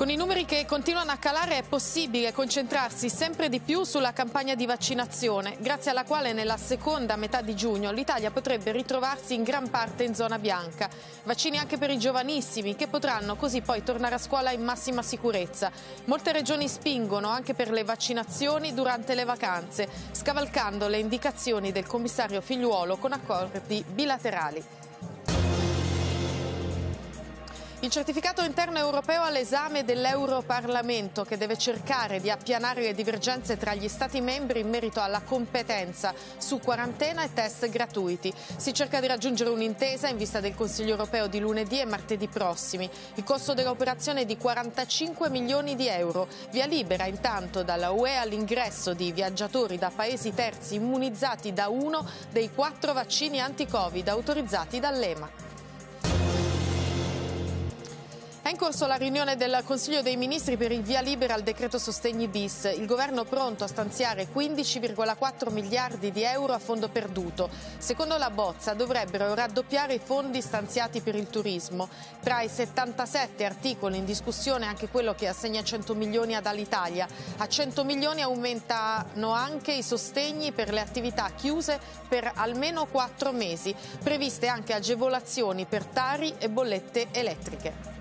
Con i numeri che continuano a calare è possibile concentrarsi sempre di più sulla campagna di vaccinazione, grazie alla quale nella seconda metà di giugno l'Italia potrebbe ritrovarsi in gran parte in zona bianca. Vaccini anche per i giovanissimi che potranno così poi tornare a scuola in massima sicurezza. Molte regioni spingono anche per le vaccinazioni durante le vacanze, scavalcando le indicazioni del commissario Figliuolo con accordi bilaterali. Il certificato interno europeo all'esame dell'Europarlamento che deve cercare di appianare le divergenze tra gli Stati membri in merito alla competenza su quarantena e test gratuiti. Si cerca di raggiungere un'intesa in vista del Consiglio europeo di lunedì e martedì prossimi. Il costo dell'operazione è di 45 milioni di euro. Via libera intanto dalla UE all'ingresso di viaggiatori da paesi terzi immunizzati da uno dei quattro vaccini anti-Covid autorizzati dall'EMA. È in corso la riunione del Consiglio dei Ministri per il via libera al decreto sostegni bis. Il governo pronto a stanziare 15,4 miliardi di euro a fondo perduto. Secondo la bozza dovrebbero raddoppiare i fondi stanziati per il turismo. Tra i 77 articoli in discussione anche quello che assegna 100 milioni ad Alitalia. A 100 milioni aumentano anche i sostegni per le attività chiuse per almeno 4 mesi. Previste anche agevolazioni per tari e bollette elettriche.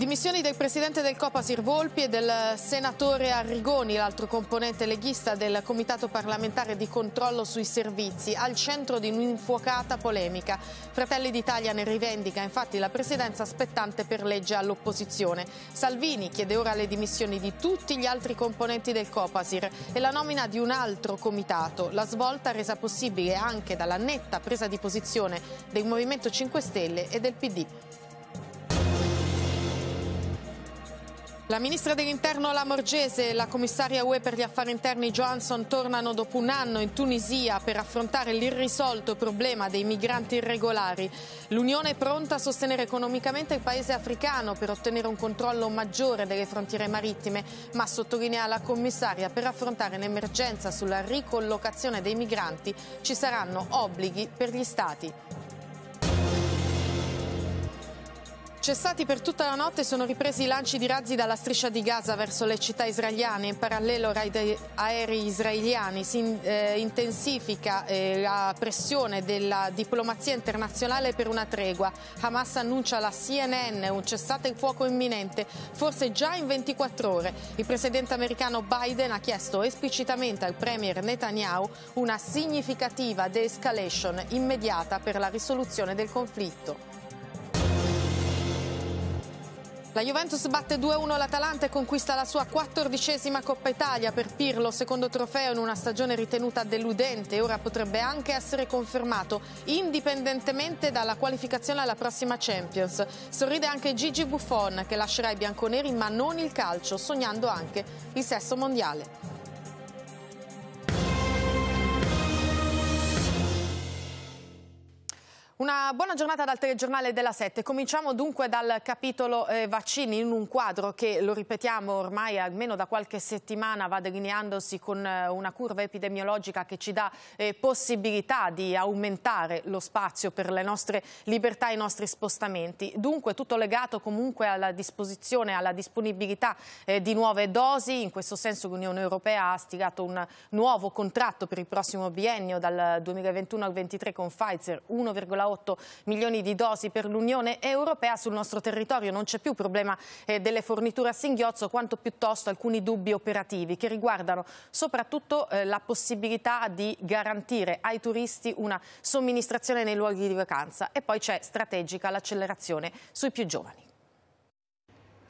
Dimissioni del presidente del Copasir Volpi e del senatore Arrigoni, l'altro componente leghista del comitato parlamentare di controllo sui servizi, al centro di un'infuocata polemica. Fratelli d'Italia ne rivendica infatti la presidenza aspettante per legge all'opposizione. Salvini chiede ora le dimissioni di tutti gli altri componenti del Copasir e la nomina di un altro comitato. La svolta resa possibile anche dalla netta presa di posizione del Movimento 5 Stelle e del PD. La ministra dell'interno Lamorgese e la commissaria UE per gli affari interni Johansson tornano dopo un anno in Tunisia per affrontare l'irrisolto problema dei migranti irregolari. L'Unione è pronta a sostenere economicamente il paese africano per ottenere un controllo maggiore delle frontiere marittime, ma sottolinea la commissaria per affrontare l'emergenza sulla ricollocazione dei migranti ci saranno obblighi per gli Stati. Cessati per tutta la notte sono ripresi i lanci di razzi dalla striscia di Gaza verso le città israeliane, in parallelo ai aerei israeliani si eh, intensifica eh, la pressione della diplomazia internazionale per una tregua. Hamas annuncia alla CNN un cessate il fuoco imminente, forse già in 24 ore. Il presidente americano Biden ha chiesto esplicitamente al premier Netanyahu una significativa de-escalation immediata per la risoluzione del conflitto. La Juventus batte 2-1 l'Atalanta e conquista la sua quattordicesima Coppa Italia per Pirlo, secondo trofeo in una stagione ritenuta deludente. Ora potrebbe anche essere confermato, indipendentemente dalla qualificazione alla prossima Champions. Sorride anche Gigi Buffon, che lascerà i bianconeri ma non il calcio, sognando anche il sesto mondiale. Una buona giornata dal telegiornale della 7. Cominciamo dunque dal capitolo eh, vaccini in un quadro che, lo ripetiamo, ormai almeno da qualche settimana va delineandosi con eh, una curva epidemiologica che ci dà eh, possibilità di aumentare lo spazio per le nostre libertà e i nostri spostamenti. Dunque tutto legato comunque alla disposizione, alla disponibilità eh, di nuove dosi. In questo senso l'Unione Europea ha stilato un nuovo contratto per il prossimo biennio dal 2021 al 2023 con Pfizer 1,8 1,8 milioni di dosi per l'Unione Europea. Sul nostro territorio non c'è più problema eh, delle forniture a singhiozzo, quanto piuttosto alcuni dubbi operativi che riguardano soprattutto eh, la possibilità di garantire ai turisti una somministrazione nei luoghi di vacanza e poi c'è strategica l'accelerazione sui più giovani.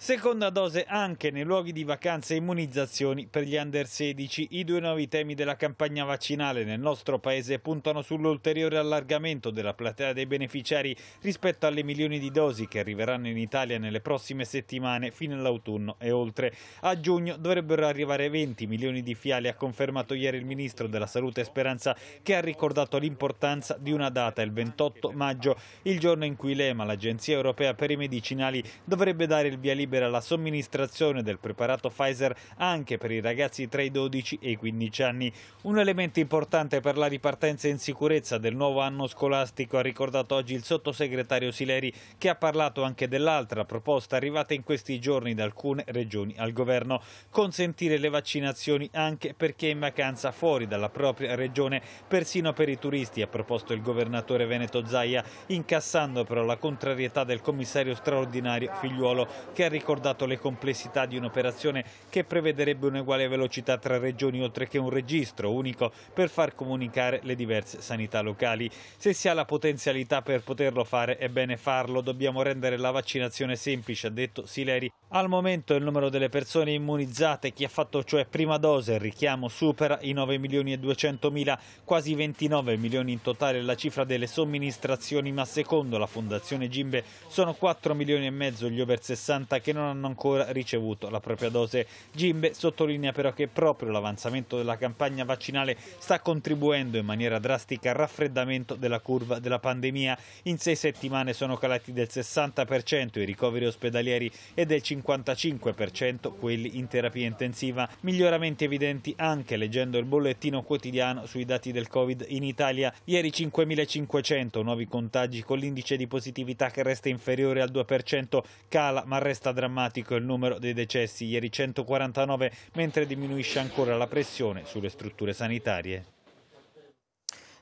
Seconda dose anche nei luoghi di vacanza e immunizzazioni per gli under 16. I due nuovi temi della campagna vaccinale nel nostro paese puntano sull'ulteriore allargamento della platea dei beneficiari rispetto alle milioni di dosi che arriveranno in Italia nelle prossime settimane fino all'autunno e oltre. A giugno dovrebbero arrivare 20 milioni di fiali, ha confermato ieri il ministro della Salute Speranza che ha ricordato l'importanza di una data, il 28 maggio, il giorno in cui l'EMA, l'Agenzia Europea per i Medicinali, dovrebbe dare il via libera libera la somministrazione del preparato Pfizer anche per i ragazzi tra i 12 e i 15 anni. Un elemento importante per la ripartenza in sicurezza del nuovo anno scolastico, ha ricordato oggi il sottosegretario Sileri, che ha parlato anche dell'altra proposta arrivata in questi giorni da alcune regioni al governo, consentire le vaccinazioni anche per chi è in vacanza fuori dalla propria regione, persino per i turisti, ha proposto il governatore Veneto Zaia, incassando però la contrarietà del commissario straordinario Figliuolo, che ha ricordato ricordato le complessità di un'operazione che prevederebbe un'uguale velocità tra regioni oltre che un registro unico per far comunicare le diverse sanità locali. Se si ha la potenzialità per poterlo fare è bene farlo, dobbiamo rendere la vaccinazione semplice, ha detto Sileri. Al momento il numero delle persone immunizzate, chi ha fatto cioè prima dose, il richiamo, supera i 9 milioni e 200 mila, quasi 29 milioni in totale la cifra delle somministrazioni, ma secondo la Fondazione Gimbe sono 4 milioni e mezzo gli over 60 che che non hanno ancora ricevuto la propria dose. Gimbe sottolinea però che proprio l'avanzamento della campagna vaccinale sta contribuendo in maniera drastica al raffreddamento della curva della pandemia. In sei settimane sono calati del 60% i ricoveri ospedalieri e del 55% quelli in terapia intensiva. Miglioramenti evidenti anche leggendo il bollettino quotidiano sui dati del Covid in Italia. Ieri 5.500 nuovi contagi con l'indice di positività che resta inferiore al 2%, cala ma resta drastico drammatico il numero dei decessi, ieri 149, mentre diminuisce ancora la pressione sulle strutture sanitarie.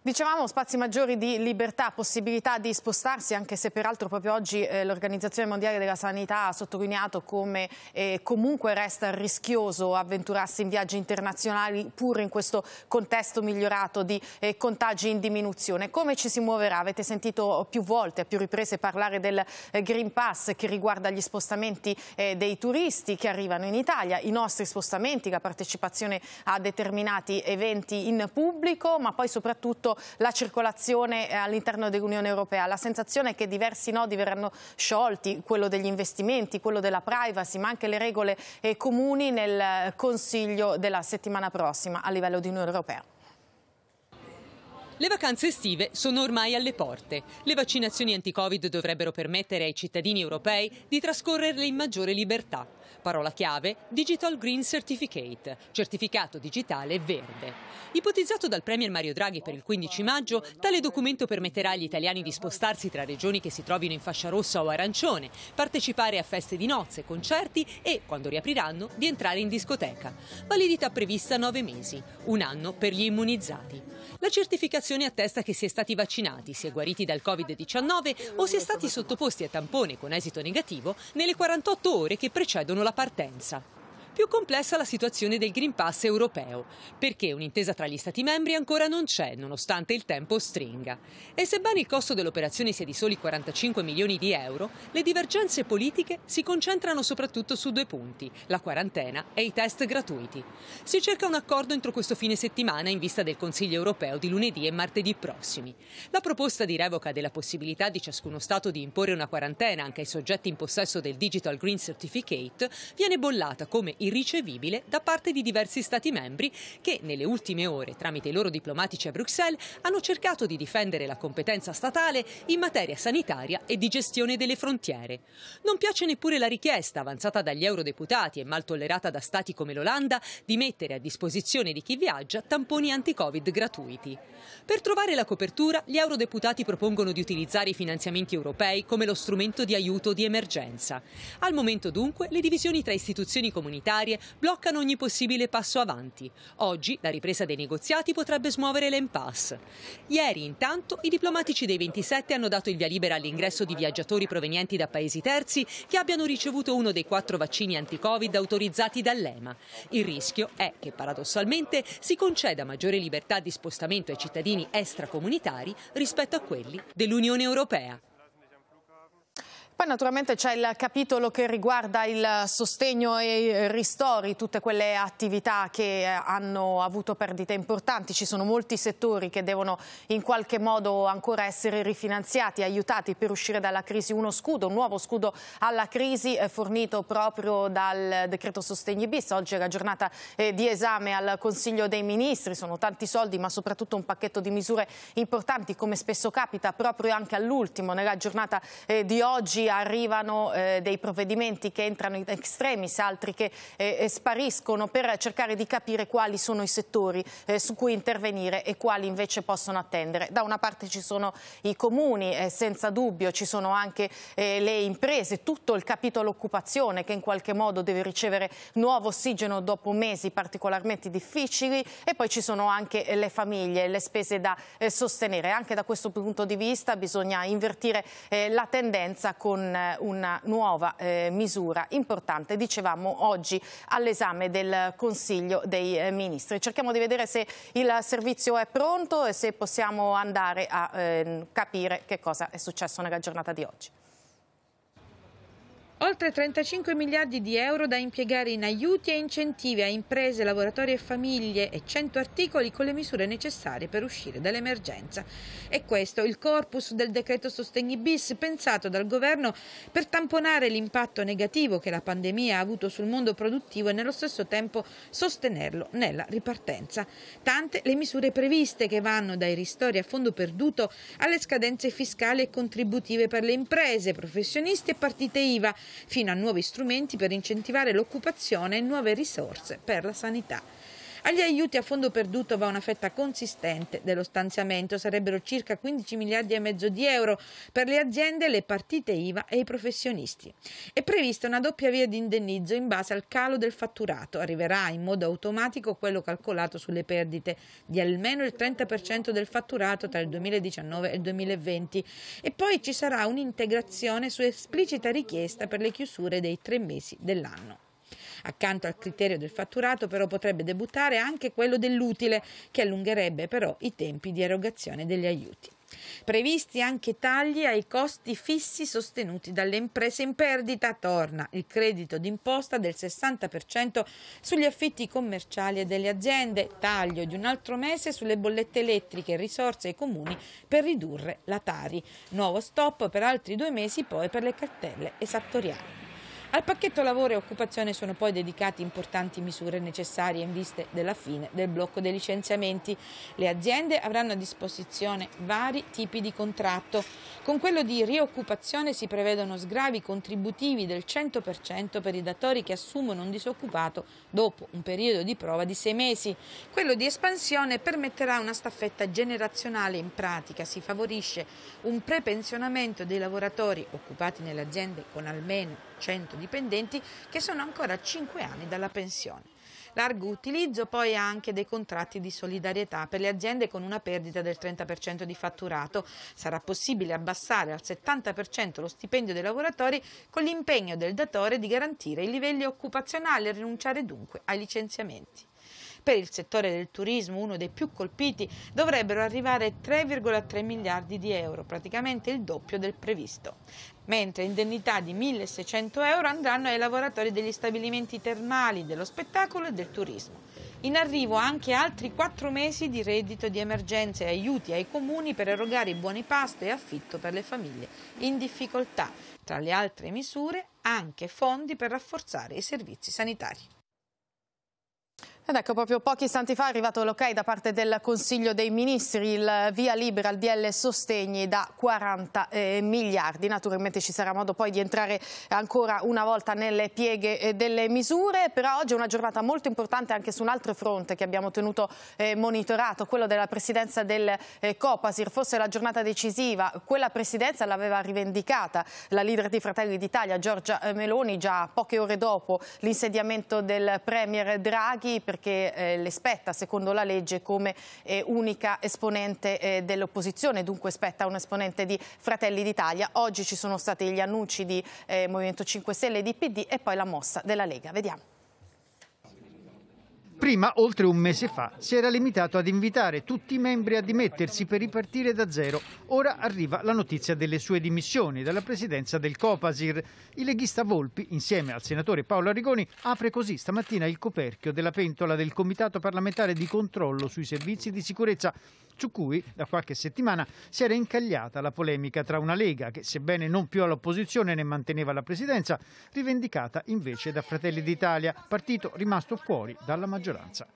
Dicevamo spazi maggiori di libertà, possibilità di spostarsi, anche se peraltro proprio oggi eh, l'Organizzazione Mondiale della Sanità ha sottolineato come eh, comunque resta rischioso avventurarsi in viaggi internazionali pur in questo contesto migliorato di eh, contagi in diminuzione. Come ci si muoverà? Avete sentito più volte, a più riprese, parlare del eh, Green Pass che riguarda gli spostamenti eh, dei turisti che arrivano in Italia, i nostri spostamenti, la partecipazione a determinati eventi in pubblico, ma poi soprattutto la circolazione eh, all'interno dell'Unione Europea. La sensazione è che diversi nodi verranno sciolti, quello degli investimenti, quello della privacy, ma anche le regole eh, comuni nel eh, Consiglio della settimana prossima a livello di Unione Europea. Le vacanze estive sono ormai alle porte. Le vaccinazioni anti-Covid dovrebbero permettere ai cittadini europei di trascorrerle in maggiore libertà. Parola chiave Digital Green Certificate, certificato digitale verde. Ipotizzato dal Premier Mario Draghi per il 15 maggio, tale documento permetterà agli italiani di spostarsi tra regioni che si trovino in fascia rossa o arancione, partecipare a feste di nozze, concerti e, quando riapriranno, di entrare in discoteca. Validità prevista 9 mesi, un anno per gli immunizzati. La certificazione attesta che si è stati vaccinati, si è guariti dal Covid-19 o si è stati sottoposti a tampone con esito negativo nelle 48 ore che precedono la la partenza più complessa la situazione del Green Pass europeo, perché un'intesa tra gli Stati membri ancora non c'è, nonostante il tempo stringa. E sebbene il costo dell'operazione sia di soli 45 milioni di euro, le divergenze politiche si concentrano soprattutto su due punti, la quarantena e i test gratuiti. Si cerca un accordo entro questo fine settimana in vista del Consiglio europeo di lunedì e martedì prossimi. La proposta di revoca della possibilità di ciascuno Stato di imporre una quarantena anche ai soggetti in possesso del Digital Green Certificate viene bollata come irragionevole irricevibile da parte di diversi Stati membri che nelle ultime ore, tramite i loro diplomatici a Bruxelles, hanno cercato di difendere la competenza statale in materia sanitaria e di gestione delle frontiere. Non piace neppure la richiesta avanzata dagli eurodeputati e mal tollerata da Stati come l'Olanda di mettere a disposizione di chi viaggia tamponi anti-Covid gratuiti. Per trovare la copertura, gli eurodeputati propongono di utilizzare i finanziamenti europei come lo strumento di aiuto di emergenza. Al momento dunque le divisioni tra istituzioni comunitarie ferroviarie bloccano ogni possibile passo avanti. Oggi la ripresa dei negoziati potrebbe smuovere l'impasse. Ieri, intanto, i diplomatici dei 27 hanno dato il via libera all'ingresso di viaggiatori provenienti da paesi terzi che abbiano ricevuto uno dei quattro vaccini anti-Covid autorizzati dall'EMA. Il rischio è che, paradossalmente, si conceda maggiore libertà di spostamento ai cittadini extracomunitari rispetto a quelli dell'Unione Europea. Poi naturalmente c'è il capitolo che riguarda il sostegno e i ristori, tutte quelle attività che eh, hanno avuto perdite importanti. Ci sono molti settori che devono in qualche modo ancora essere rifinanziati, aiutati per uscire dalla crisi. Uno scudo, un nuovo scudo alla crisi eh, fornito proprio dal decreto sostegni bis. Oggi è la giornata eh, di esame al Consiglio dei Ministri. Sono tanti soldi ma soprattutto un pacchetto di misure importanti come spesso capita proprio anche all'ultimo nella giornata di oggi arrivano eh, dei provvedimenti che entrano in extremis, altri che eh, eh, spariscono per cercare di capire quali sono i settori eh, su cui intervenire e quali invece possono attendere. Da una parte ci sono i comuni, eh, senza dubbio, ci sono anche eh, le imprese, tutto il capitolo occupazione che in qualche modo deve ricevere nuovo ossigeno dopo mesi particolarmente difficili e poi ci sono anche le famiglie, le spese da sostenere. Anche da questo punto di vista bisogna invertire la tendenza con con una nuova eh, misura importante, dicevamo oggi all'esame del Consiglio dei eh, Ministri. Cerchiamo di vedere se il servizio è pronto e se possiamo andare a eh, capire che cosa è successo nella giornata di oggi. Oltre 35 miliardi di euro da impiegare in aiuti e incentivi a imprese, lavoratori e famiglie e 100 articoli con le misure necessarie per uscire dall'emergenza. E questo il corpus del decreto sostegni bis pensato dal governo per tamponare l'impatto negativo che la pandemia ha avuto sul mondo produttivo e nello stesso tempo sostenerlo nella ripartenza. Tante le misure previste che vanno dai ristori a fondo perduto alle scadenze fiscali e contributive per le imprese, professionisti e partite IVA fino a nuovi strumenti per incentivare l'occupazione e nuove risorse per la sanità. Agli aiuti a fondo perduto va una fetta consistente dello stanziamento, sarebbero circa 15 miliardi e mezzo di euro per le aziende, le partite IVA e i professionisti. È prevista una doppia via di indennizzo in base al calo del fatturato, arriverà in modo automatico quello calcolato sulle perdite di almeno il 30% del fatturato tra il 2019 e il 2020 e poi ci sarà un'integrazione su esplicita richiesta per le chiusure dei tre mesi dell'anno. Accanto al criterio del fatturato però potrebbe debuttare anche quello dell'utile che allungherebbe però i tempi di erogazione degli aiuti. Previsti anche tagli ai costi fissi sostenuti dalle imprese in perdita, torna il credito d'imposta del 60% sugli affitti commerciali e delle aziende, taglio di un altro mese sulle bollette elettriche e risorse ai comuni per ridurre la Tari. Nuovo stop per altri due mesi poi per le cartelle esattoriali. Al pacchetto lavoro e occupazione sono poi dedicate importanti misure necessarie in vista della fine del blocco dei licenziamenti. Le aziende avranno a disposizione vari tipi di contratto. Con quello di rioccupazione si prevedono sgravi contributivi del 100% per i datori che assumono un disoccupato dopo un periodo di prova di sei mesi. Quello di espansione permetterà una staffetta generazionale in pratica. Si favorisce un prepensionamento dei lavoratori occupati nelle aziende con almeno 100 dipendenti che sono ancora 5 anni dalla pensione. Largo utilizzo poi anche dei contratti di solidarietà per le aziende con una perdita del 30% di fatturato. Sarà possibile abbassare al 70% lo stipendio dei lavoratori con l'impegno del datore di garantire i livelli occupazionali e rinunciare dunque ai licenziamenti per il settore del turismo, uno dei più colpiti, dovrebbero arrivare 3,3 miliardi di euro, praticamente il doppio del previsto mentre indennità di 1.600 euro andranno ai lavoratori degli stabilimenti termali, dello spettacolo e del turismo. In arrivo anche altri 4 mesi di reddito di emergenza e aiuti ai comuni per erogare i buoni pasto e affitto per le famiglie in difficoltà. Tra le altre misure anche fondi per rafforzare i servizi sanitari. Ed ecco, proprio pochi istanti fa è arrivato l'ok da parte del Consiglio dei Ministri, il via libera al DL sostegni da 40 eh, miliardi. Naturalmente ci sarà modo poi di entrare ancora una volta nelle pieghe eh, delle misure, però oggi è una giornata molto importante anche su un altro fronte che abbiamo tenuto eh, monitorato, quello della presidenza del eh, Copasir. Forse la giornata decisiva, quella presidenza l'aveva rivendicata la leader di Fratelli d'Italia, Giorgia eh, Meloni, già poche ore dopo l'insediamento del Premier Draghi, perché eh, le spetta, secondo la legge, come eh, unica esponente eh, dell'opposizione, dunque spetta un esponente di Fratelli d'Italia. Oggi ci sono stati gli annunci di eh, Movimento 5 Stelle e di PD e poi la mossa della Lega. Vediamo. Prima, oltre un mese fa, si era limitato ad invitare tutti i membri a dimettersi per ripartire da zero. Ora arriva la notizia delle sue dimissioni dalla presidenza del Copasir. Il leghista Volpi, insieme al senatore Paolo Arrigoni, apre così stamattina il coperchio della pentola del Comitato parlamentare di controllo sui servizi di sicurezza su cui da qualche settimana si era incagliata la polemica tra una Lega che, sebbene non più all'opposizione ne manteneva la presidenza, rivendicata invece da Fratelli d'Italia, partito rimasto fuori dalla maggioranza maggioranza.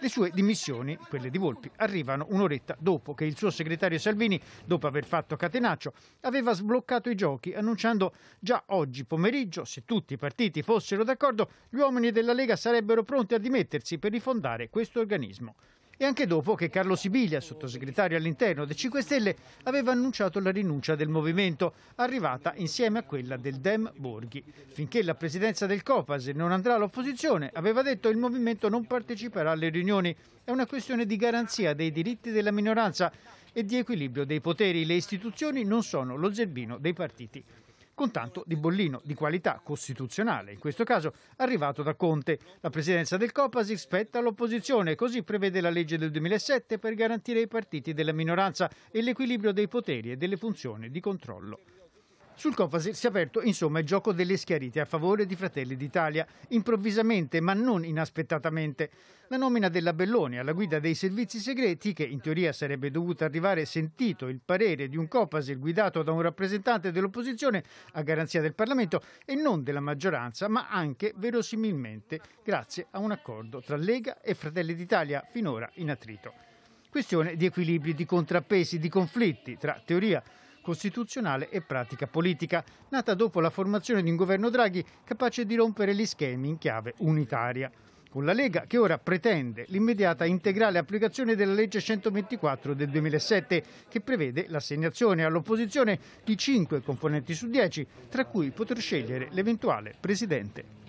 Le sue dimissioni, quelle di Volpi, arrivano un'oretta dopo che il suo segretario Salvini, dopo aver fatto catenaccio, aveva sbloccato i giochi annunciando già oggi pomeriggio, se tutti i partiti fossero d'accordo, gli uomini della Lega sarebbero pronti a dimettersi per rifondare questo organismo e anche dopo che Carlo Sibiglia, sottosegretario all'interno dei 5 Stelle, aveva annunciato la rinuncia del movimento, arrivata insieme a quella del Dem Borghi. Finché la presidenza del Copas non andrà all'opposizione, aveva detto il movimento non parteciperà alle riunioni. È una questione di garanzia dei diritti della minoranza e di equilibrio dei poteri. Le istituzioni non sono lo zerbino dei partiti con tanto di bollino di qualità costituzionale, in questo caso arrivato da Conte. La presidenza del Copasir spetta all'opposizione, così prevede la legge del 2007 per garantire ai partiti della minoranza e l'equilibrio dei poteri e delle funzioni di controllo sul Copasir si è aperto insomma il gioco delle schiarite a favore di Fratelli d'Italia, improvvisamente ma non inaspettatamente. La nomina della Belloni alla guida dei servizi segreti, che in teoria sarebbe dovuta arrivare sentito il parere di un Copasir guidato da un rappresentante dell'opposizione a garanzia del Parlamento e non della maggioranza, ma anche verosimilmente grazie a un accordo tra Lega e Fratelli d'Italia finora in attrito. Questione di equilibri, di contrappesi, di conflitti tra teoria costituzionale e pratica politica, nata dopo la formazione di un governo Draghi capace di rompere gli schemi in chiave unitaria con la Lega che ora pretende l'immediata integrale applicazione della legge 124 del 2007 che prevede l'assegnazione all'opposizione di 5 componenti su 10, tra cui poter scegliere l'eventuale presidente.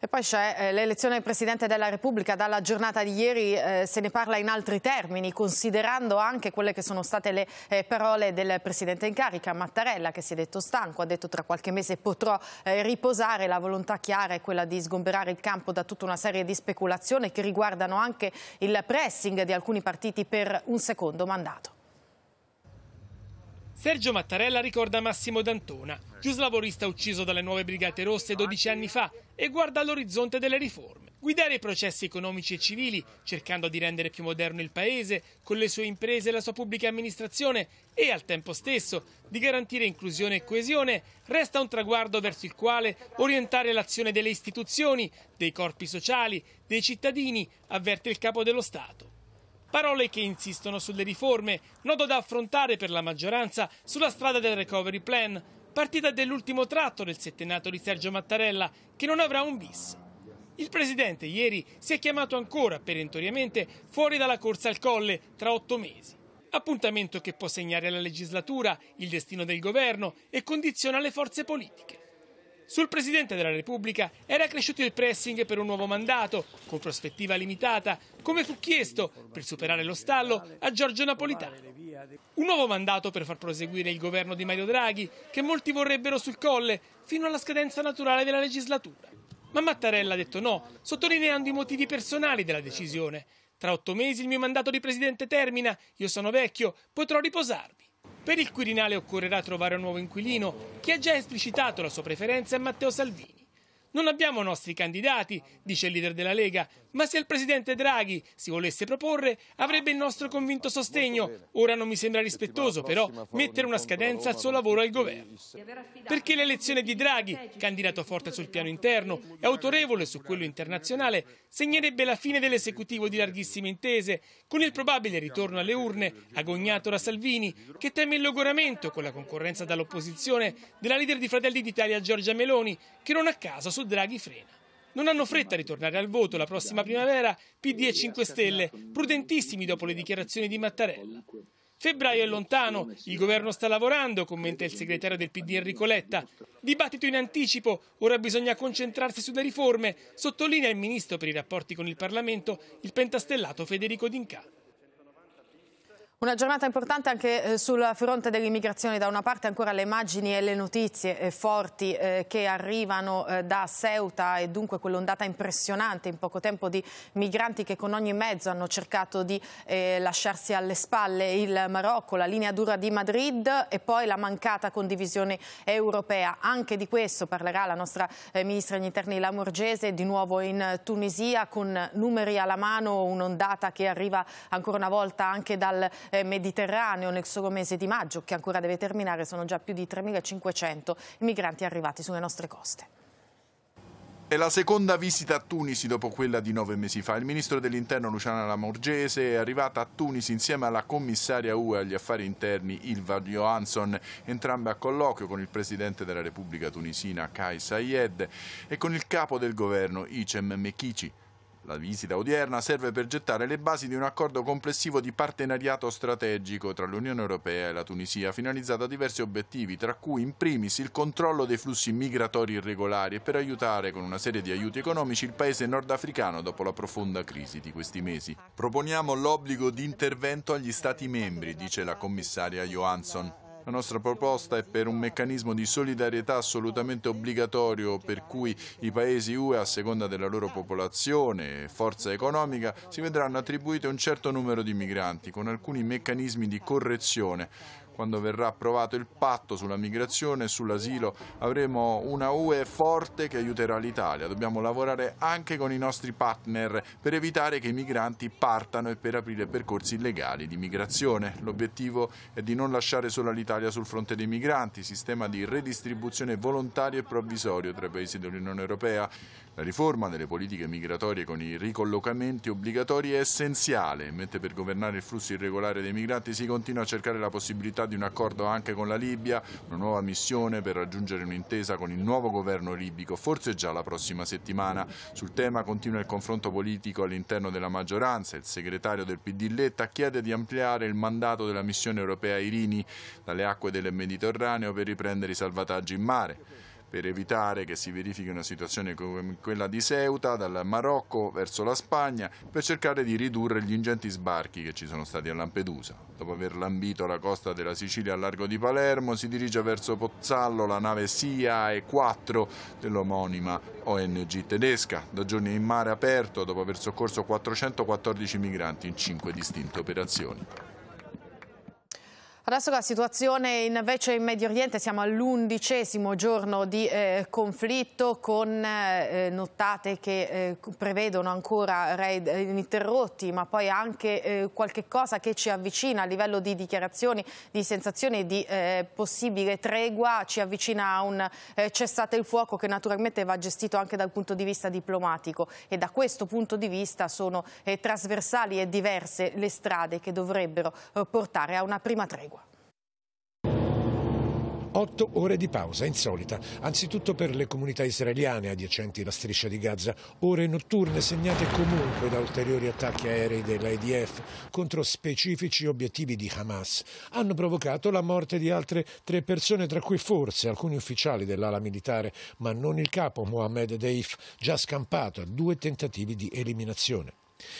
E poi c'è eh, l'elezione del Presidente della Repubblica, dalla giornata di ieri eh, se ne parla in altri termini, considerando anche quelle che sono state le eh, parole del Presidente in carica, Mattarella che si è detto stanco, ha detto tra qualche mese potrò eh, riposare, la volontà chiara è quella di sgomberare il campo da tutta una serie di speculazioni che riguardano anche il pressing di alcuni partiti per un secondo mandato. Sergio Mattarella ricorda Massimo D'Antona, giuslavorista ucciso dalle nuove Brigate Rosse 12 anni fa e guarda all'orizzonte delle riforme. Guidare i processi economici e civili, cercando di rendere più moderno il Paese, con le sue imprese e la sua pubblica amministrazione e al tempo stesso di garantire inclusione e coesione, resta un traguardo verso il quale orientare l'azione delle istituzioni, dei corpi sociali, dei cittadini, avverte il Capo dello Stato. Parole che insistono sulle riforme, nodo da affrontare per la maggioranza sulla strada del recovery plan, partita dell'ultimo tratto del settennato di Sergio Mattarella, che non avrà un bis. Il presidente ieri si è chiamato ancora perentoriamente fuori dalla corsa al colle tra otto mesi. Appuntamento che può segnare alla legislatura, il destino del governo e condiziona le forze politiche. Sul Presidente della Repubblica era cresciuto il pressing per un nuovo mandato, con prospettiva limitata, come fu chiesto per superare lo stallo a Giorgio Napolitano. Un nuovo mandato per far proseguire il governo di Mario Draghi, che molti vorrebbero sul colle, fino alla scadenza naturale della legislatura. Ma Mattarella ha detto no, sottolineando i motivi personali della decisione. Tra otto mesi il mio mandato di Presidente termina, io sono vecchio, potrò riposarmi. Per il Quirinale occorrerà trovare un nuovo inquilino che ha già esplicitato la sua preferenza è Matteo Salvini. Non abbiamo nostri candidati, dice il leader della Lega, ma se il presidente Draghi si volesse proporre avrebbe il nostro convinto sostegno. Ora non mi sembra rispettoso però mettere una scadenza al suo lavoro al governo. Perché l'elezione di Draghi, candidato forte sul piano interno e autorevole su quello internazionale, segnerebbe la fine dell'esecutivo di larghissime intese, con il probabile ritorno alle urne agognato da Salvini, che teme il logoramento con la concorrenza dall'opposizione della leader di Fratelli d'Italia Giorgia Meloni, che non a caso su Draghi frena. Non hanno fretta a ritornare al voto la prossima primavera PD e 5 Stelle, prudentissimi dopo le dichiarazioni di Mattarella. Febbraio è lontano, il governo sta lavorando, commenta il segretario del PD Enrico Letta. Dibattito in anticipo, ora bisogna concentrarsi sulle riforme, sottolinea il ministro per i rapporti con il Parlamento, il pentastellato Federico D'Inca. Una giornata importante anche eh, sul fronte dell'immigrazione. Da una parte ancora le immagini e le notizie eh, forti eh, che arrivano da Ceuta e dunque quell'ondata impressionante in poco tempo di migranti che con ogni mezzo hanno cercato di lasciarsi alle spalle il Marocco, la linea dura di Madrid e poi la mancata condivisione europea. Anche di questo parlerà la nostra ministra degli interni Lamorgese, di nuovo in Tunisia con numeri alla mano, un'ondata che arriva ancora una volta anche dal eh, Mediterraneo nel solo mese di maggio, che ancora deve terminare, sono già più di 3.500 i migranti arrivati sulle nostre coste. È la seconda visita a Tunisi dopo quella di nove mesi fa. Il ministro dell'interno Luciana Lamorgese è arrivata a Tunisi insieme alla commissaria UE agli affari interni Ilva Johansson, entrambe a colloquio con il presidente della Repubblica tunisina Kai Sayed e con il capo del governo Icem Mekici. La visita odierna serve per gettare le basi di un accordo complessivo di partenariato strategico tra l'Unione Europea e la Tunisia, finalizzato a diversi obiettivi, tra cui in primis il controllo dei flussi migratori irregolari e per aiutare con una serie di aiuti economici il paese nordafricano dopo la profonda crisi di questi mesi. Proponiamo l'obbligo di intervento agli Stati membri, dice la commissaria Johansson. La nostra proposta è per un meccanismo di solidarietà assolutamente obbligatorio per cui i paesi UE a seconda della loro popolazione e forza economica si vedranno attribuite un certo numero di migranti con alcuni meccanismi di correzione quando verrà approvato il patto sulla migrazione e sull'asilo avremo una UE forte che aiuterà l'Italia. Dobbiamo lavorare anche con i nostri partner per evitare che i migranti partano e per aprire percorsi illegali di migrazione. L'obiettivo è di non lasciare sola l'Italia sul fronte dei migranti, sistema di redistribuzione volontario e provvisorio tra i paesi dell'Unione Europea. La riforma delle politiche migratorie con i ricollocamenti obbligatori è essenziale, mentre per governare il flusso irregolare dei migranti si continua a cercare la possibilità di un accordo anche con la Libia, una nuova missione per raggiungere un'intesa con il nuovo governo libico, forse già la prossima settimana. Sul tema continua il confronto politico all'interno della maggioranza. Il segretario del PD Letta chiede di ampliare il mandato della missione europea Irini dalle acque del Mediterraneo per riprendere i salvataggi in mare per evitare che si verifichi una situazione come quella di Ceuta, dal Marocco verso la Spagna, per cercare di ridurre gli ingenti sbarchi che ci sono stati a Lampedusa. Dopo aver lambito la costa della Sicilia al largo di Palermo, si dirige verso Pozzallo la nave SIA E4 dell'omonima ONG tedesca, da giorni in mare aperto dopo aver soccorso 414 migranti in cinque distinte operazioni. Adesso la situazione invece in Medio Oriente, siamo all'undicesimo giorno di eh, conflitto con eh, eh nottate che eh, prevedono ancora raid eh, ininterrotti ma poi anche eh, qualche cosa che ci avvicina a livello di dichiarazioni, di sensazioni di possibile tregua, ci avvicina a un cessate il fuoco che naturalmente va gestito anche dal punto di vista diplomatico e da questo punto di vista sono trasversali e diverse le strade che dovrebbero portare a una prima tregua. Otto ore di pausa, insolita, anzitutto per le comunità israeliane adiacenti alla striscia di Gaza, ore notturne segnate comunque da ulteriori attacchi aerei dell'AIDF contro specifici obiettivi di Hamas, hanno provocato la morte di altre tre persone, tra cui forse alcuni ufficiali dell'ala militare, ma non il capo Mohamed Deif, già scampato a due tentativi di eliminazione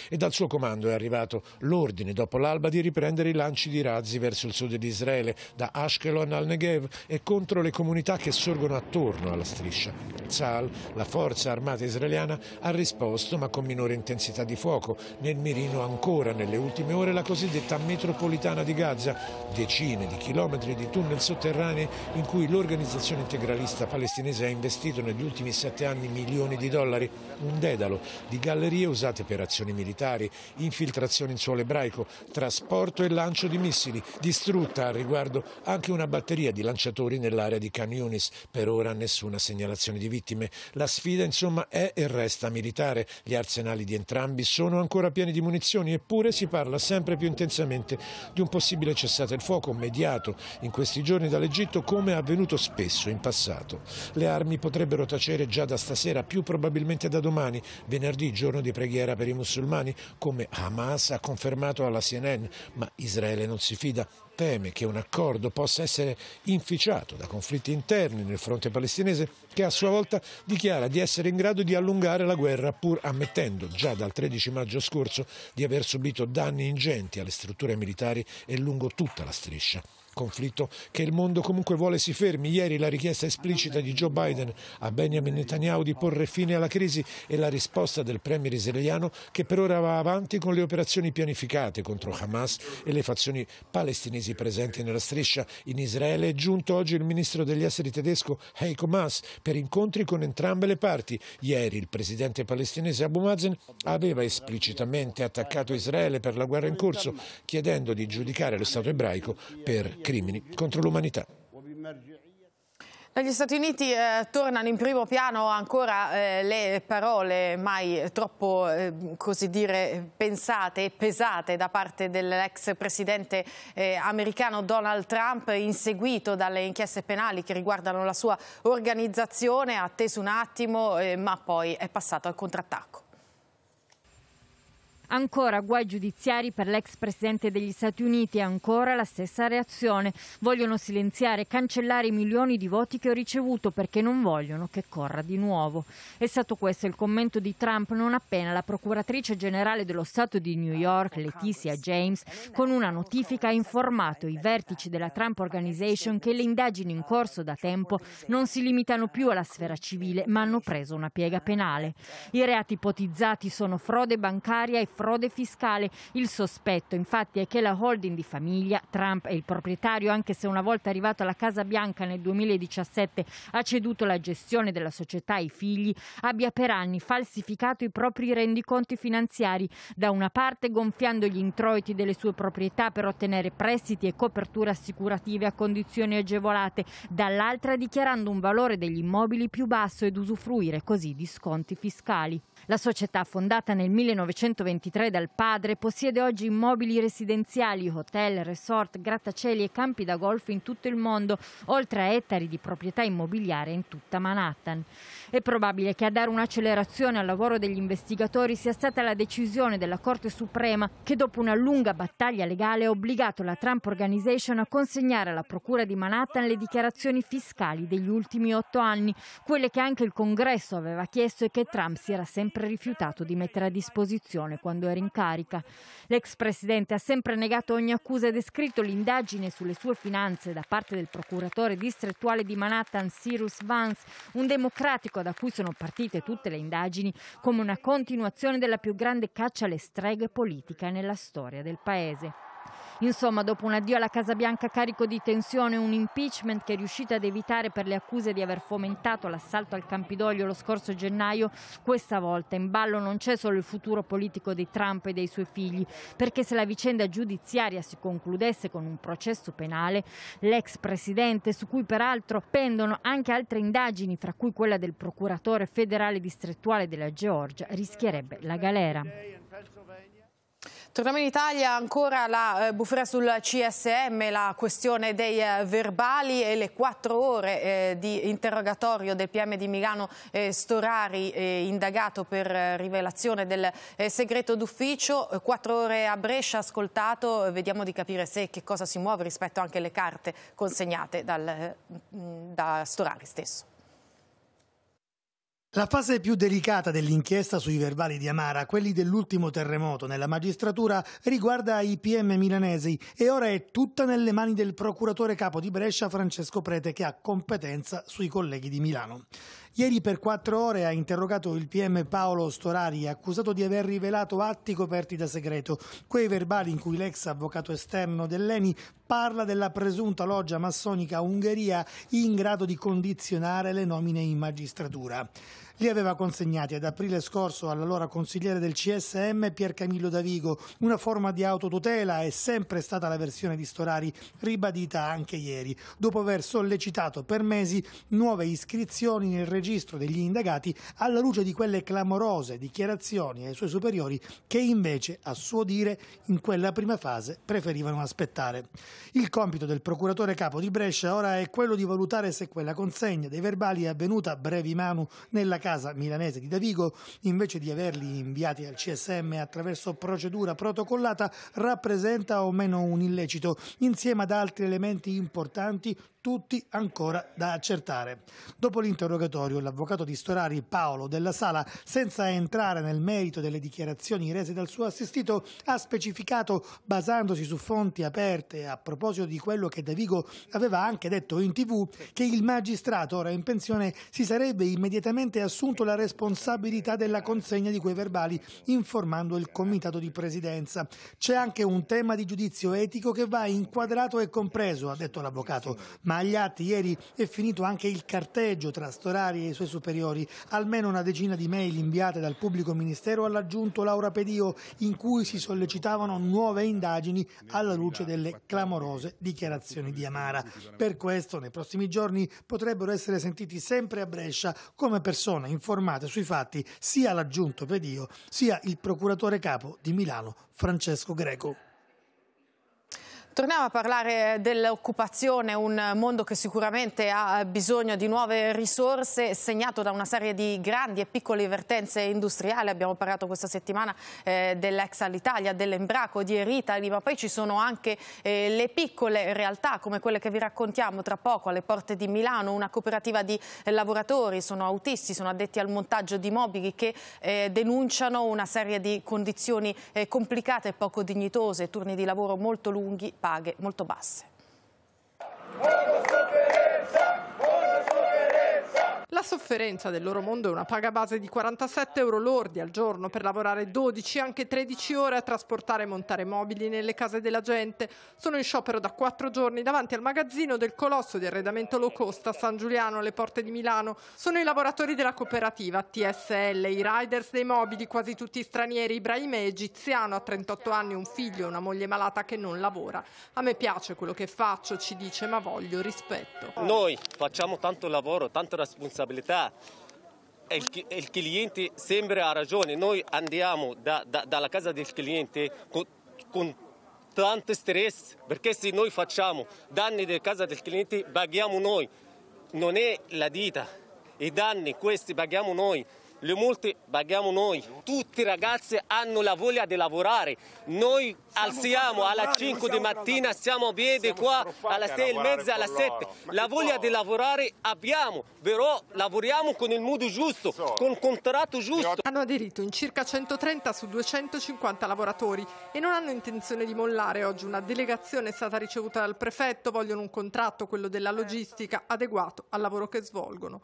e dal suo comando è arrivato l'ordine dopo l'alba di riprendere i lanci di razzi verso il sud di Israele, da Ashkelon al Negev e contro le comunità che sorgono attorno alla striscia. Tzal, la forza armata israeliana, ha risposto ma con minore intensità di fuoco. Nel mirino ancora nelle ultime ore la cosiddetta metropolitana di Gaza, decine di chilometri di tunnel sotterranei in cui l'organizzazione integralista palestinese ha investito negli ultimi sette anni milioni di dollari, un dedalo di gallerie usate per azioni operazioni militari, infiltrazione in suolo ebraico, trasporto e lancio di missili, distrutta al riguardo anche una batteria di lanciatori nell'area di Khan Yunis, per ora nessuna segnalazione di vittime. La sfida insomma è e resta militare, gli arsenali di entrambi sono ancora pieni di munizioni eppure si parla sempre più intensamente di un possibile cessate il fuoco mediato in questi giorni dall'Egitto come è avvenuto spesso in passato. Le armi potrebbero tacere già da stasera, più probabilmente da domani, venerdì giorno di preghiera per i musulmani musulmani, come Hamas ha confermato alla CNN, ma Israele non si fida, teme che un accordo possa essere inficiato da conflitti interni nel fronte palestinese che a sua volta dichiara di essere in grado di allungare la guerra pur ammettendo già dal 13 maggio scorso di aver subito danni ingenti alle strutture militari e lungo tutta la striscia conflitto che il mondo comunque vuole si fermi. Ieri la richiesta esplicita di Joe Biden a Benjamin Netanyahu di porre fine alla crisi e la risposta del premier israeliano che per ora va avanti con le operazioni pianificate contro Hamas e le fazioni palestinesi presenti nella striscia in Israele è giunto oggi il ministro degli esseri tedesco Heiko Maas per incontri con entrambe le parti. Ieri il presidente palestinese Abu Mazen aveva esplicitamente attaccato Israele per la guerra in corso chiedendo di giudicare lo Stato ebraico per crimini contro l'umanità. Negli Stati Uniti eh, tornano in primo piano ancora eh, le parole mai troppo, eh, così dire, pensate e pesate da parte dell'ex presidente eh, americano Donald Trump, inseguito dalle inchieste penali che riguardano la sua organizzazione, ha atteso un attimo, eh, ma poi è passato al contrattacco. Ancora guai giudiziari per l'ex presidente degli Stati Uniti e ancora la stessa reazione. Vogliono silenziare e cancellare i milioni di voti che ho ricevuto perché non vogliono che corra di nuovo. È stato questo il commento di Trump non appena la procuratrice generale dello Stato di New York, ah, oh, Letizia James, con una notifica ha informato i vertici della Trump Organization che le indagini in corso da tempo non si limitano più alla sfera civile ma hanno preso una piega penale. I reati ipotizzati sono frode bancaria e frode fiscale. Il sospetto infatti è che la holding di famiglia, Trump è il proprietario, anche se una volta arrivato alla Casa Bianca nel 2017 ha ceduto la gestione della società ai figli, abbia per anni falsificato i propri rendiconti finanziari, da una parte gonfiando gli introiti delle sue proprietà per ottenere prestiti e coperture assicurative a condizioni agevolate, dall'altra dichiarando un valore degli immobili più basso ed usufruire così di sconti fiscali. La società, fondata nel 1923 dal padre, possiede oggi immobili residenziali, hotel, resort, grattacieli e campi da golf in tutto il mondo, oltre a ettari di proprietà immobiliare in tutta Manhattan. È probabile che a dare un'accelerazione al lavoro degli investigatori sia stata la decisione della Corte Suprema che dopo una lunga battaglia legale ha obbligato la Trump Organization a consegnare alla Procura di Manhattan le dichiarazioni fiscali degli ultimi otto anni, quelle che anche il Congresso aveva chiesto e che Trump si era sempre rifiutato di mettere a disposizione quando era in carica. L'ex presidente ha sempre negato ogni accusa e descritto l'indagine sulle sue finanze da parte del procuratore distrettuale di Manhattan Cyrus Vance, un democratico Francesco, da cui sono partite tutte le indagini, come una continuazione della più grande caccia alle streghe politica nella storia del paese. Insomma, dopo un addio alla Casa Bianca carico di tensione e un impeachment che è riuscito ad evitare per le accuse di aver fomentato l'assalto al Campidoglio lo scorso gennaio, questa volta in ballo non c'è solo il futuro politico di Trump e dei suoi figli, perché se la vicenda giudiziaria si concludesse con un processo penale, l'ex presidente, su cui peraltro pendono anche altre indagini, fra cui quella del procuratore federale distrettuale della Georgia, rischierebbe la galera. Torniamo in Italia, ancora la eh, bufera sul CSM, la questione dei eh, verbali e le quattro ore eh, di interrogatorio del PM di Milano eh, Storari, eh, indagato per eh, rivelazione del segreto d'ufficio, quattro ore a Brescia ascoltato, vediamo di capire se che cosa si muove rispetto anche alle carte consegnate dal, da Storari stesso. La fase più delicata dell'inchiesta sui verbali di Amara, quelli dell'ultimo terremoto nella magistratura, riguarda i PM milanesi e ora è tutta nelle mani del procuratore capo di Brescia Francesco Prete che ha competenza sui colleghi di Milano. Ieri per quattro ore ha interrogato il PM Paolo Storari, accusato di aver rivelato atti coperti da segreto, quei verbali in cui l'ex avvocato esterno dell'ENI parla della presunta loggia massonica Ungheria in grado di condizionare le nomine in magistratura li aveva consegnati ad aprile scorso all'allora consigliere del CSM Pier Camillo Davigo. Una forma di autotutela è sempre stata la versione di Storari, ribadita anche ieri, dopo aver sollecitato per mesi nuove iscrizioni nel registro degli indagati alla luce di quelle clamorose dichiarazioni ai suoi superiori che invece, a suo dire, in quella prima fase preferivano aspettare. Il compito del procuratore capo di Brescia ora è quello di valutare se quella consegna dei verbali è avvenuta brevi manu nella casa casa milanese di Davigo, invece di averli inviati al CSM attraverso procedura protocollata, rappresenta o meno un illecito, insieme ad altri elementi importanti tutti ancora da accertare. Dopo l'interrogatorio, l'avvocato di Storari Paolo Della Sala, senza entrare nel merito delle dichiarazioni rese dal suo assistito, ha specificato, basandosi su fonti aperte a proposito di quello che Davigo aveva anche detto in tv, che il magistrato ora in pensione si sarebbe immediatamente assunto assunto la responsabilità della consegna di quei verbali, informando il comitato di presidenza. C'è anche un tema di giudizio etico che va inquadrato e compreso, ha detto l'avvocato, ma agli atti ieri è finito anche il carteggio tra Storari e i suoi superiori, almeno una decina di mail inviate dal pubblico ministero all'aggiunto Laura Pedio in cui si sollecitavano nuove indagini alla luce delle clamorose dichiarazioni di Amara. Per questo nei prossimi giorni potrebbero essere sentiti sempre a Brescia come persone persone informate sui fatti sia l'aggiunto Pedio sia il procuratore capo di Milano Francesco Greco. Torniamo a parlare dell'occupazione, un mondo che sicuramente ha bisogno di nuove risorse, segnato da una serie di grandi e piccole vertenze industriali. Abbiamo parlato questa settimana eh, dell'ex Alitalia, dell'Embraco, di Eritali, ma poi ci sono anche eh, le piccole realtà come quelle che vi raccontiamo tra poco alle porte di Milano, una cooperativa di lavoratori, sono autisti, sono addetti al montaggio di mobili che eh, denunciano una serie di condizioni eh, complicate e poco dignitose, turni di lavoro molto lunghi, paghe molto basse. La sofferenza del loro mondo è una paga base di 47 euro lordi al giorno per lavorare 12, anche 13 ore a trasportare e montare mobili nelle case della gente. Sono in sciopero da quattro giorni davanti al magazzino del colosso di arredamento low cost a San Giuliano, alle porte di Milano. Sono i lavoratori della cooperativa TSL, i riders dei mobili, quasi tutti stranieri. Ibrahim è egiziano, ha 38 anni, un figlio e una moglie malata che non lavora. A me piace quello che faccio, ci dice, ma voglio rispetto. Noi facciamo tanto lavoro, tanta responsabilità responsabilità il, il, cliente sempre ha ragione. Noi andiamo da, da, dalla casa del cliente con, con tanto stress perché se noi facciamo danni della casa del cliente paghiamo noi, non è la dita. I danni questi paghiamo noi le multe paghiamo noi. Tutti i ragazzi hanno la voglia di lavorare. Noi siamo alziamo alle 5 di mattina, siamo a piedi qua alla 6 e mezza, alla 7. La voglia di lavorare abbiamo, però lavoriamo con il modo giusto, con il contratto giusto. Hanno aderito in circa 130 su 250 lavoratori e non hanno intenzione di mollare. Oggi una delegazione è stata ricevuta dal prefetto, vogliono un contratto, quello della logistica, adeguato al lavoro che svolgono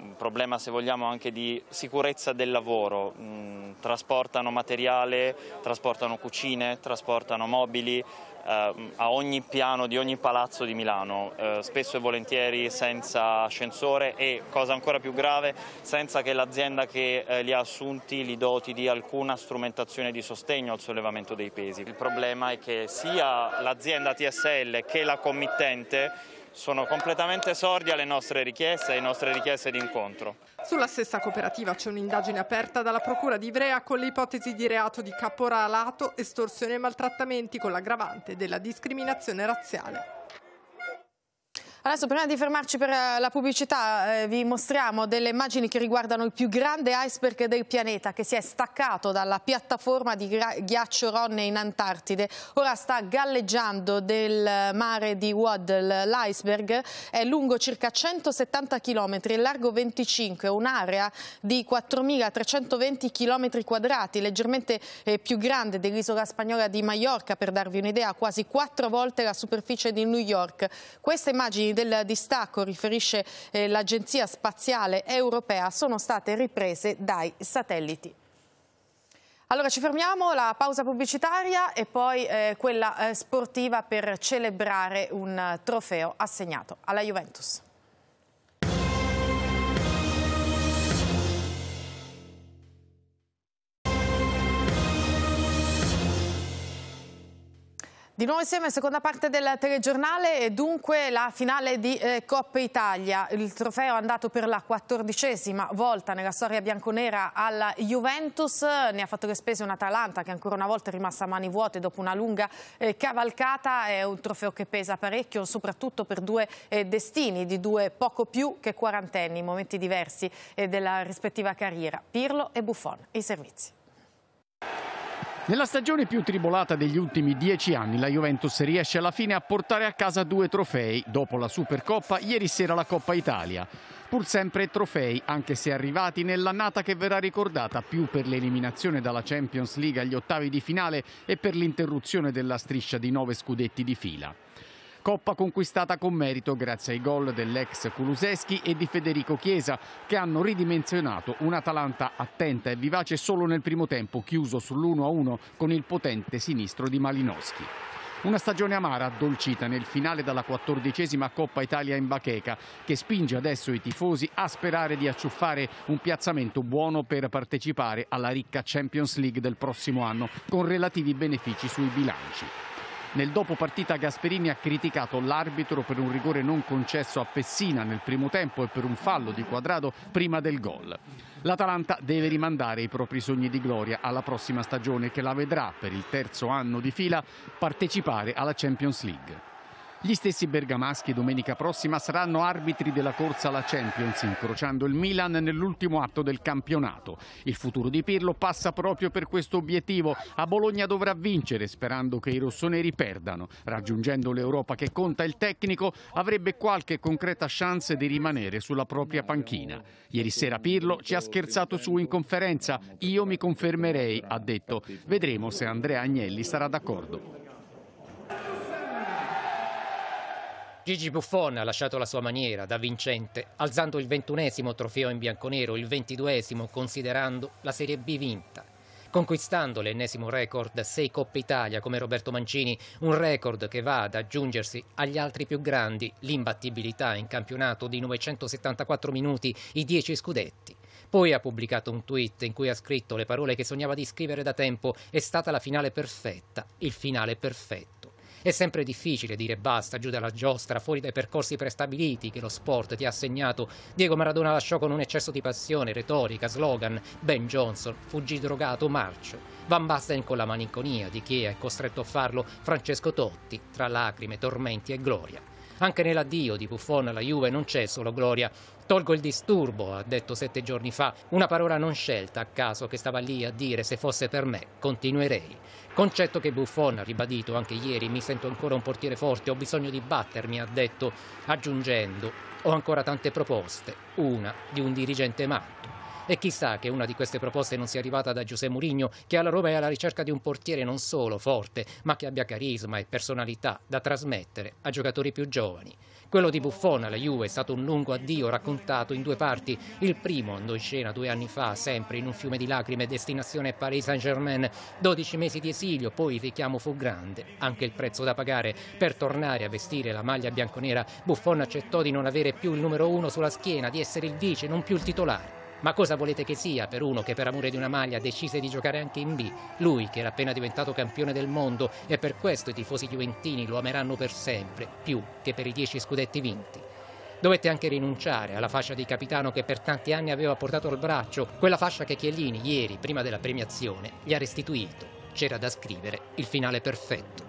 un problema se vogliamo anche di sicurezza del lavoro, mm, trasportano materiale, trasportano cucine, trasportano mobili eh, a ogni piano di ogni palazzo di Milano, eh, spesso e volentieri senza ascensore e, cosa ancora più grave, senza che l'azienda che eh, li ha assunti li doti di alcuna strumentazione di sostegno al sollevamento dei pesi. Il problema è che sia l'azienda TSL che la committente sono completamente sordi alle nostre richieste, e alle nostre richieste di incontro. Sulla stessa cooperativa c'è un'indagine aperta dalla Procura di Ivrea con le ipotesi di reato di caporalato, estorsione e maltrattamenti con l'aggravante della discriminazione razziale. Adesso prima di fermarci per eh, la pubblicità eh, vi mostriamo delle immagini che riguardano il più grande iceberg del pianeta che si è staccato dalla piattaforma di ghiaccio Ronne in Antartide. Ora sta galleggiando del mare di Waddle. L'iceberg è lungo circa 170 km e largo 25, un'area di 4.320 km quadrati, leggermente eh, più grande dell'isola spagnola di Mallorca per darvi un'idea, quasi quattro volte la superficie di New York. Queste immagini del distacco, riferisce eh, l'Agenzia Spaziale Europea, sono state riprese dai satelliti. Allora ci fermiamo, la pausa pubblicitaria e poi eh, quella eh, sportiva per celebrare un eh, trofeo assegnato alla Juventus. Di nuovo insieme, seconda parte del telegiornale, e dunque la finale di eh, Coppa Italia. Il trofeo è andato per la quattordicesima volta nella storia bianconera alla Juventus, ne ha fatto le spese un'Atalanta che ancora una volta è rimasta a mani vuote dopo una lunga eh, cavalcata, è un trofeo che pesa parecchio, soprattutto per due eh, destini di due poco più che quarantenni, momenti diversi eh, della rispettiva carriera, Pirlo e Buffon. I servizi. Nella stagione più tribolata degli ultimi dieci anni la Juventus riesce alla fine a portare a casa due trofei, dopo la Supercoppa, ieri sera la Coppa Italia. Pur sempre trofei, anche se arrivati nell'annata che verrà ricordata più per l'eliminazione dalla Champions League agli ottavi di finale e per l'interruzione della striscia di nove scudetti di fila. Coppa conquistata con merito grazie ai gol dell'ex Kuluseschi e di Federico Chiesa che hanno ridimensionato un'Atalanta attenta e vivace solo nel primo tempo chiuso sull'1-1 con il potente sinistro di Malinowski. Una stagione amara addolcita nel finale dalla quattordicesima Coppa Italia in bacheca che spinge adesso i tifosi a sperare di acciuffare un piazzamento buono per partecipare alla ricca Champions League del prossimo anno con relativi benefici sui bilanci. Nel dopopartita Gasperini ha criticato l'arbitro per un rigore non concesso a Pessina nel primo tempo e per un fallo di quadrato prima del gol. L'Atalanta deve rimandare i propri sogni di gloria alla prossima stagione che la vedrà per il terzo anno di fila partecipare alla Champions League. Gli stessi bergamaschi domenica prossima saranno arbitri della corsa alla Champions, incrociando il Milan nell'ultimo atto del campionato. Il futuro di Pirlo passa proprio per questo obiettivo. A Bologna dovrà vincere sperando che i rossoneri perdano. Raggiungendo l'Europa che conta il tecnico, avrebbe qualche concreta chance di rimanere sulla propria panchina. Ieri sera Pirlo ci ha scherzato su in conferenza. Io mi confermerei, ha detto. Vedremo se Andrea Agnelli sarà d'accordo. Gigi Buffon ha lasciato la sua maniera da vincente, alzando il ventunesimo trofeo in bianconero, il ventiduesimo considerando la Serie B vinta. Conquistando l'ennesimo record 6 Coppe Italia come Roberto Mancini, un record che va ad aggiungersi agli altri più grandi, l'imbattibilità in campionato di 974 minuti, i 10 scudetti. Poi ha pubblicato un tweet in cui ha scritto le parole che sognava di scrivere da tempo, è stata la finale perfetta, il finale perfetto. È sempre difficile dire basta giù dalla giostra, fuori dai percorsi prestabiliti che lo sport ti ha assegnato. Diego Maradona lasciò con un eccesso di passione, retorica, slogan. Ben Johnson fuggì drogato marcio. Van Basten con la malinconia di chi è costretto a farlo Francesco Totti, tra lacrime, tormenti e gloria. Anche nell'addio di Buffon alla Juve non c'è solo gloria. Tolgo il disturbo, ha detto sette giorni fa, una parola non scelta a caso che stava lì a dire se fosse per me continuerei. Concetto che Buffon ha ribadito anche ieri, mi sento ancora un portiere forte, ho bisogno di battermi, ha detto, aggiungendo, ho ancora tante proposte, una di un dirigente matto. E chissà che una di queste proposte non sia arrivata da Giuseppe Mourinho, che alla Roma è alla ricerca di un portiere non solo forte, ma che abbia carisma e personalità da trasmettere a giocatori più giovani. Quello di Buffon alla Juve è stato un lungo addio raccontato in due parti. Il primo andò in scena due anni fa, sempre in un fiume di lacrime, destinazione Paris Saint-Germain. 12 mesi di esilio, poi il richiamo fu grande. Anche il prezzo da pagare. Per tornare a vestire la maglia bianconera, Buffon accettò di non avere più il numero uno sulla schiena, di essere il vice, non più il titolare. Ma cosa volete che sia per uno che per amore di una maglia decise di giocare anche in B? Lui che era appena diventato campione del mondo e per questo i tifosi juventini lo ameranno per sempre, più che per i dieci scudetti vinti. Dovette anche rinunciare alla fascia di capitano che per tanti anni aveva portato al braccio, quella fascia che Chiellini ieri, prima della premiazione, gli ha restituito. C'era da scrivere il finale perfetto.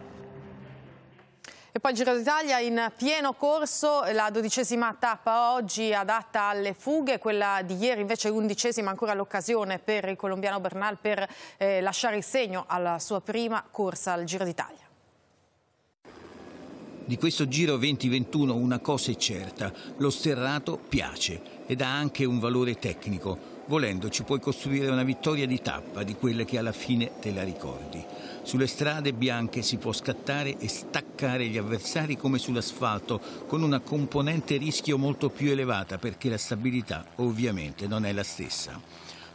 E poi il Giro d'Italia in pieno corso, la dodicesima tappa oggi adatta alle fughe, quella di ieri invece undicesima ancora l'occasione per il colombiano Bernal per eh, lasciare il segno alla sua prima corsa al Giro d'Italia. Di questo Giro 2021 una cosa è certa, lo sterrato piace ed ha anche un valore tecnico Volendo ci puoi costruire una vittoria di tappa di quelle che alla fine te la ricordi. Sulle strade bianche si può scattare e staccare gli avversari come sull'asfalto, con una componente rischio molto più elevata perché la stabilità ovviamente non è la stessa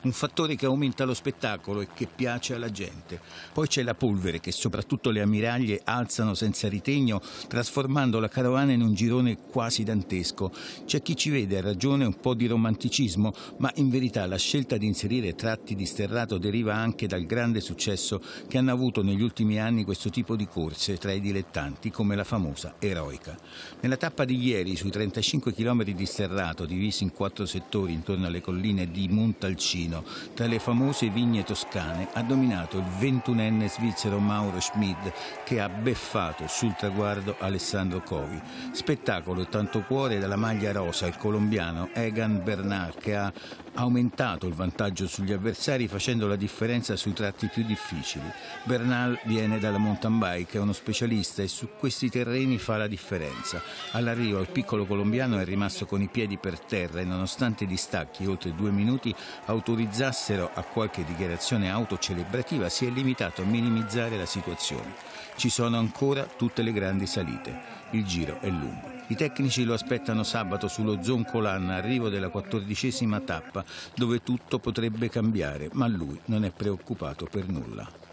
un fattore che aumenta lo spettacolo e che piace alla gente. Poi c'è la polvere che soprattutto le ammiraglie alzano senza ritegno, trasformando la carovana in un girone quasi dantesco. C'è chi ci vede a ragione un po' di romanticismo, ma in verità la scelta di inserire tratti di sterrato deriva anche dal grande successo che hanno avuto negli ultimi anni questo tipo di corse tra i dilettanti, come la famosa eroica. Nella tappa di ieri, sui 35 km di sterrato divisi in quattro settori intorno alle colline di Montalcino, Trentino, tra le famose vigne toscane, ha dominato il ventunenne svizzero Mauro Schmid che ha beffato sul traguardo Alessandro Covi. Spettacolo tanto cuore dalla maglia rosa il colombiano Egan Bernard che ha aumentato il vantaggio sugli avversari facendo la differenza sui tratti più difficili. Bernal viene dalla mountain bike, è uno specialista e su questi terreni fa la differenza. All'arrivo il piccolo colombiano è rimasto con i piedi per terra e nonostante i distacchi oltre due minuti autorizzassero a qualche dichiarazione autocelebrativa si è limitato a minimizzare la situazione. Ci sono ancora tutte le grandi salite. Il giro è lungo. I tecnici lo aspettano sabato sullo Zoncolan, arrivo della quattordicesima tappa, dove tutto potrebbe cambiare, ma lui non è preoccupato per nulla.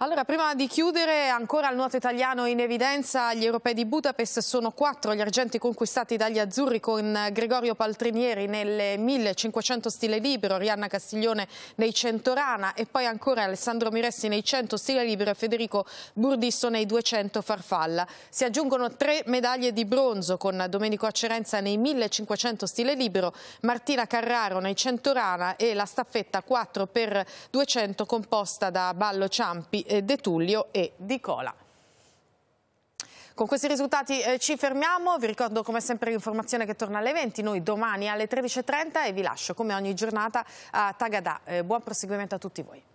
Allora, prima di chiudere, ancora il nuoto italiano in evidenza, gli europei di Budapest sono quattro gli argenti conquistati dagli azzurri con Gregorio Paltrinieri nelle 1500 stile libero, Rianna Castiglione nei 100 rana e poi ancora Alessandro Miressi nei 100 stile libero e Federico Burdisso nei 200 farfalla. Si aggiungono tre medaglie di bronzo con Domenico Accerenza nei 1500 stile libero, Martina Carraro nei 100 rana e la staffetta 4 per 200 composta da Ballo Ciampi eh, De Tullio e di Cola. Con questi risultati eh, ci fermiamo, vi ricordo come sempre l'informazione che torna alle 20, noi domani alle 13.30 e vi lascio come ogni giornata a Tagada. Eh, buon proseguimento a tutti voi.